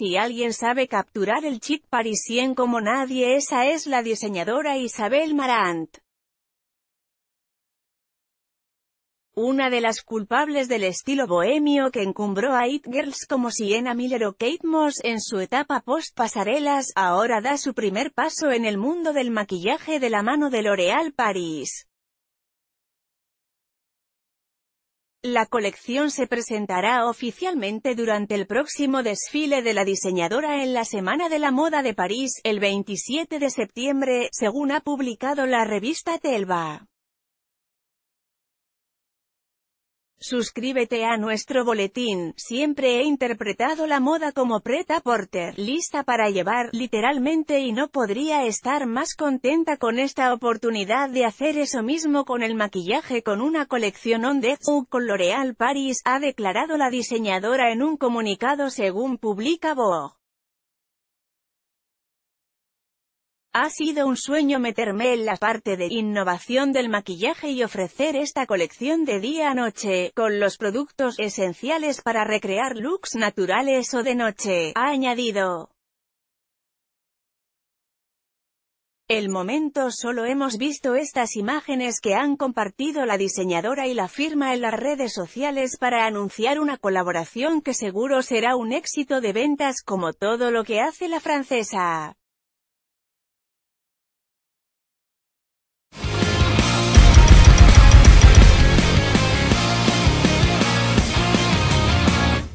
Si alguien sabe capturar el chic parisien como nadie esa es la diseñadora Isabel Marant. Una de las culpables del estilo bohemio que encumbró a It Girls como Sienna Miller o Kate Moss en su etapa post-pasarelas, ahora da su primer paso en el mundo del maquillaje de la mano de L'Oréal Paris. La colección se presentará oficialmente durante el próximo desfile de la diseñadora en la Semana de la Moda de París, el 27 de septiembre, según ha publicado la revista Telva. Suscríbete a nuestro boletín, siempre he interpretado la moda como Preta Porter, lista para llevar, literalmente y no podría estar más contenta con esta oportunidad de hacer eso mismo con el maquillaje con una colección on the con L'Oréal Paris, ha declarado la diseñadora en un comunicado según publica Vogue. Ha sido un sueño meterme en la parte de innovación del maquillaje y ofrecer esta colección de día a noche, con los productos esenciales para recrear looks naturales o de noche, ha añadido. El momento solo hemos visto estas imágenes que han compartido la diseñadora y la firma en las redes sociales para anunciar una colaboración que seguro será un éxito de ventas como todo lo que hace la francesa.